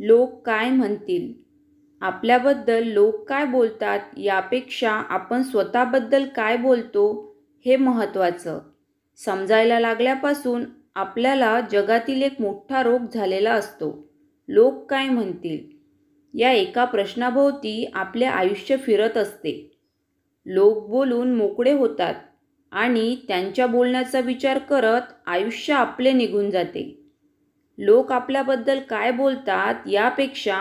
लोक काय म्हणतील आपल्याबद्दल लोक काय बोलतात यापेक्षा आपण स्वतःबद्दल काय बोलतो हे महत्त्वाचं समजायला लागल्यापासून आपल्याला जगातील एक मोठा रोग झालेला असतो लोक काय म्हणतील या एका प्रश्नाभोवती आपले आयुष्य फिरत असते लोक बोलून मोकळे होतात आणि त्यांच्या बोलण्याचा विचार करत आयुष्य आपले निघून जाते लोक आपल्याबद्दल काय बोलतात यापेक्षा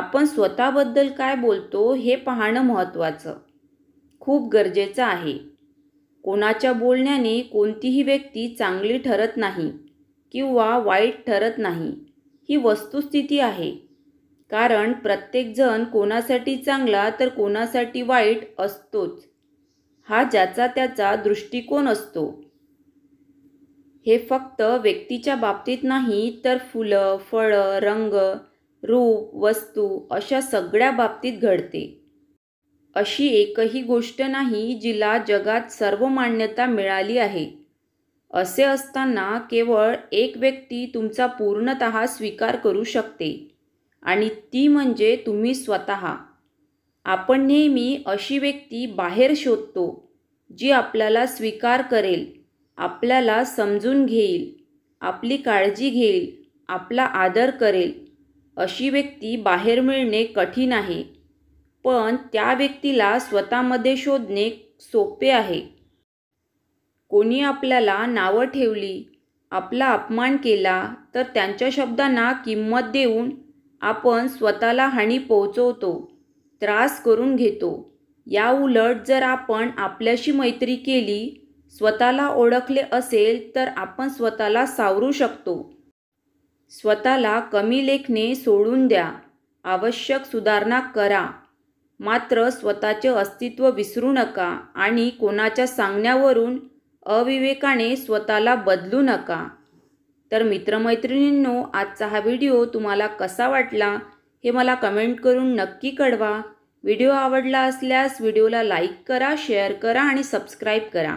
आपण स्वतःबद्दल काय बोलतो हे पाहणं महत्त्वाचं खूप गरजेचं आहे कोणाच्या बोलण्याने कोणतीही व्यक्ती चांगली ठरत नाही किंवा वाईट ठरत नाही ही वस्तुस्थिती आहे कारण प्रत्येकजण कोणासाठी चांगला तर कोणासाठी वाईट असतोच हा ज्याचा त्याचा दृष्टिकोन असतो हे फक्त व्यक्तीच्या बाबतीत नाही तर फुलं फळं रंग रूप वस्तू अशा सगळ्या बाबतीत घडते अशी एकही गोष्ट नाही जिला जगात सर्व मान्यता मिळाली आहे असे असताना केवळ एक व्यक्ती तुमचा पूर्णत स्वीकार करू शकते आणि ती म्हणजे तुम्ही स्वत आपण नेहमी अशी व्यक्ती बाहेर शोधतो जी आपल्याला स्वीकार करेल आपल्याला समजून घेईल आपली काळजी घेईल आपला आदर करेल अशी व्यक्ती बाहेर मिळणे कठीण आहे पण त्या व्यक्तीला स्वतःमध्ये शोधणे सोपे आहे कोणी आपल्याला नावं ठेवली आपला अपमान केला तर त्यांच्या शब्दांना किंमत देऊन आपण स्वतःला हानी पोहोचवतो त्रास करून घेतो या उलट जर आपण आपल्याशी मैत्री केली स्वतःला ओळखले असेल तर आपण स्वतःला सावरू शकतो स्वतःला कमी लेखणे सोडून द्या आवश्यक सुधारणा करा मात्र स्वतःचे अस्तित्व विसरू नका आणि कोणाच्या सांगण्यावरून अविवेकाने स्वतःला बदलू नका तर मित्रमैत्रिणींनो आजचा हा व्हिडिओ तुम्हाला कसा वाटला हे मला कमेंट करून नक्की कळवा व्हिडिओ आवडला असल्यास व्हिडिओला लाईक करा शेअर करा आणि सबस्क्राईब करा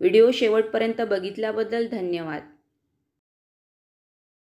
व्हिडिओ शेवटपर्यंत बघितल्याबद्दल धन्यवाद